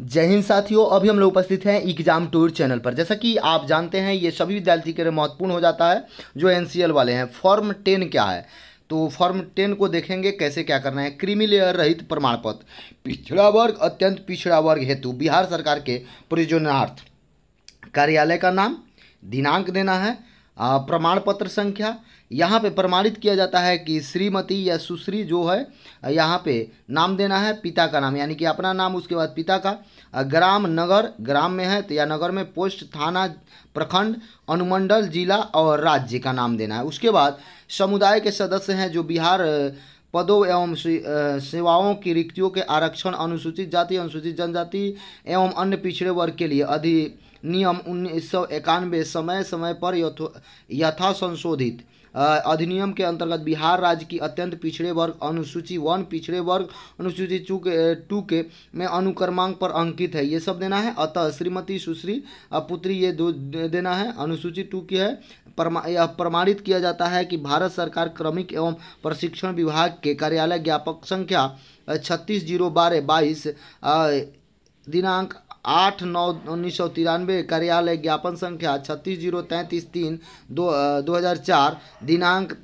जय हिंद साथियों अभी हम लोग उपस्थित हैं एग्जाम टूर चैनल पर जैसा कि आप जानते हैं ये सभी विद्यार्थी के लिए महत्वपूर्ण हो जाता है जो एनसीएल वाले हैं फॉर्म टेन क्या है तो फॉर्म टेन को देखेंगे कैसे क्या करना है क्रिमिलेयर रहित प्रमाण पत्र पिछड़ा वर्ग अत्यंत पिछड़ा वर्ग हेतु बिहार सरकार के प्रयोजनार्थ कार्यालय का नाम दिनांक देना है प्रमाण पत्र संख्या यहाँ पे प्रमाणित किया जाता है कि श्रीमती या सुश्री जो है यहाँ पे नाम देना है पिता का नाम यानी कि अपना नाम उसके बाद पिता का ग्राम नगर ग्राम में है तो या नगर में पोस्ट थाना प्रखंड अनुमंडल जिला और राज्य का नाम देना है उसके बाद समुदाय के सदस्य हैं जो बिहार पदों एवं सेवाओं की रिक्तियों के आरक्षण अनुसूचित जाति अनुसूचित जनजाति एवं अन्य पिछड़े वर्ग के लिए अधि नियम उन्नीस सौ इक्यानवे समय समय पर यथा संशोधित अधिनियम के अंतर्गत बिहार राज्य की अत्यंत पिछड़े वर्ग अनुसूची वन पिछड़े वर्ग अनुसूची टू के टू के में अनुक्रमांक पर अंकित है ये सब देना है अतः श्रीमती सुश्री पुत्री ये दो देना है अनुसूची टू की है परमा यह प्रमाणित किया जाता है कि भारत सरकार क्रमिक एवं प्रशिक्षण विभाग के कार्यालय ज्ञापक संख्या छत्तीस जीरो बारह बाईस दिनांक आठ नौ उन्नीस सौ तिरानवे कार्यालय ज्ञापन संख्या छत्तीस जीरो तैंतीस तीन दो दो हज़ार चार दिनांक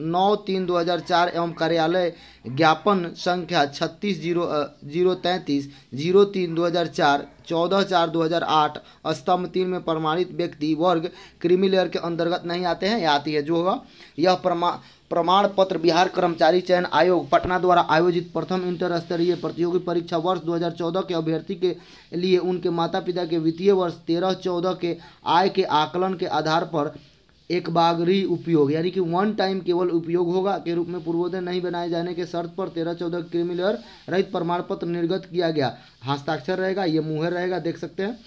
नौ तीन दो हज़ार चार एवं कार्यालय ज्ञापन संख्या छत्तीस जीरो जीरो तैंतीस जीरो तीन दो हज़ार चार चौदह चार दो हज़ार आठ स्तंभ तीन में प्रमाणित व्यक्ति वर्ग क्रिमिलेयर के अंतर्गत नहीं आते हैं या आती है जो होगा यह प्रमा प्रमाण पत्र बिहार कर्मचारी चयन आयोग पटना द्वारा आयोजित प्रथम इंटर स्तरीय प्रतियोगी परीक्षा वर्ष दो के अभ्यर्थी के लिए उनके माता पिता के वित्तीय वर्ष तेरह चौदह के आय के आकलन के आधार पर एक बागरी उपयोग यानी कि वन टाइम केवल उपयोग होगा के रूप में पूर्वोदय नहीं बनाए जाने के शर्त पर तेरह चौदह क्रिमिलर रहित प्रमाण पत्र निर्गत किया गया हस्ताक्षर रहेगा ये मुहर रहेगा देख सकते हैं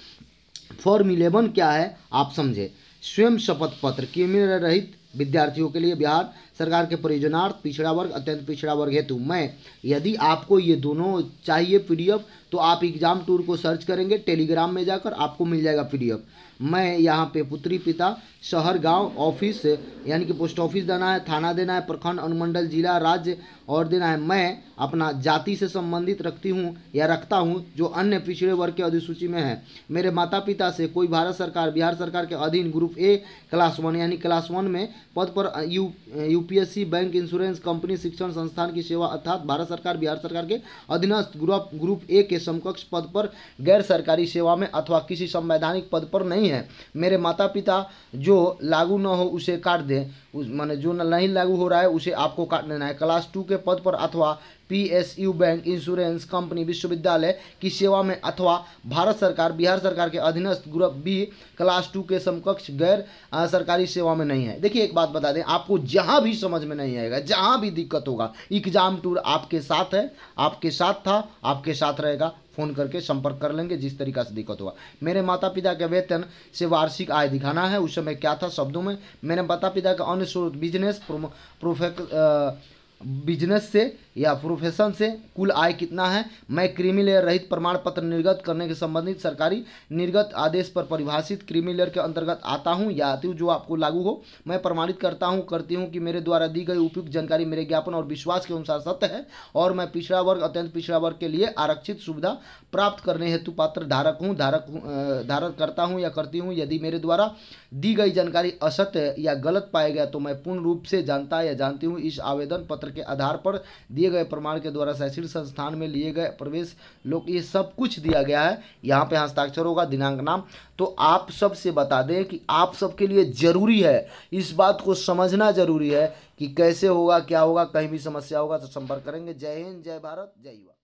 फॉर्म इलेवन क्या है आप समझे स्वयं शपथ पत्र क्रिमिलर रहित विद्यार्थियों के लिए बिहार सरकार के परियोजनार्थ पिछड़ा वर्ग अत्यंत पिछड़ा वर्ग हेतु मैं यदि आपको ये दोनों चाहिए पीडीएफ तो आप एग्जाम टूर को सर्च करेंगे टेलीग्राम में जाकर आपको मिल जाएगा पीडीएफ मैं यहाँ पे पुत्री पिता शहर गांव ऑफिस यानी कि पोस्ट ऑफिस देना है थाना देना है प्रखंड अनुमंडल जिला राज्य और देना है मैं अपना जाति से संबंधित रखती हूँ या रखता हूँ जो अन्य पिछड़े वर्ग के अधिसूची में है मेरे माता पिता से कोई भारत सरकार बिहार सरकार के अधीन ग्रुप ए क्लास वन यानी क्लास वन में पद पर U UPSC bank insurance company शिक्षण संस्थान की सेवा अर्थात भारत सरकार बिहार सरकार के अधीनस्थ ग्रुप ग्रुप ए के समकक्ष पद पर गैर सरकारी सेवा में अथवा किसी संवैधानिक पद पर नहीं है मेरे माता पिता जो लागू न हो उसे काट दें उस माने जो नहीं लागू हो रहा है उसे आपको काट देना है क्लास टू के पद पर अथवा P S U bank insurance company विश्वविद्यालय की सेवा में अथवा भारत सरकार बिहार सरकार के अधीनस्थ ग्रुप भी क्लास टू के समकक्ष गैर सरकारी सेवा में नहीं है देखिए एक बात बता दें आपको जहाँ भी समझ में नहीं आएगा जहाँ भी दिक्कत होगा एग्जाम टूर आपके साथ है आपके साथ था आपके साथ रहेगा फ़ोन करके संपर्क कर लेंगे जिस तरीका से दिक्कत हुआ मेरे माता पिता के वेतन से वार्षिक आय दिखाना है उस समय क्या था शब्दों में मेरे माता पिता का अन्य स्रोत बिजनेस प्रोफेक्ट बिजनेस से या प्रोफेशन से कुल आय कितना है मैं क्रीमी लेयर रहित प्रमाण पत्र निर्गत करने के संबंधित सरकारी निर्गत आदेश पर परिभाषित क्रीमी लेयर के अंतर्गत आता हूँ या आती हूँ जो आपको लागू हो मैं प्रमाणित करता हूँ करती हूँ कि मेरे द्वारा दी गई उपयुक्त जानकारी मेरे ज्ञापन और विश्वास के अनुसार सत्य है और मैं पिछड़ा वर्ग अत्यंत पिछड़ा वर्ग के लिए आरक्षित सुविधा प्राप्त करने हेतु पात्र धारक हूँ धारक धारक करता हूँ या करती हूँ यदि मेरे द्वारा दी गई जानकारी असत्य या गलत पाया गया तो मैं पूर्ण रूप से जानता या जानती हूँ इस आवेदन पत्र के आधार पर दिए गए प्रमाण के द्वारा शैक्षणिक संस्थान में लिए गए प्रवेश लोग ये सब कुछ दिया गया है यहाँ पे हस्ताक्षर होगा दिनांक नाम तो आप सबसे बता दें कि आप सबके लिए ज़रूरी है इस बात को समझना ज़रूरी है कि कैसे होगा क्या होगा कहीं भी समस्या होगा तो संपर्क करेंगे जय हिंद जय भारत जय युवा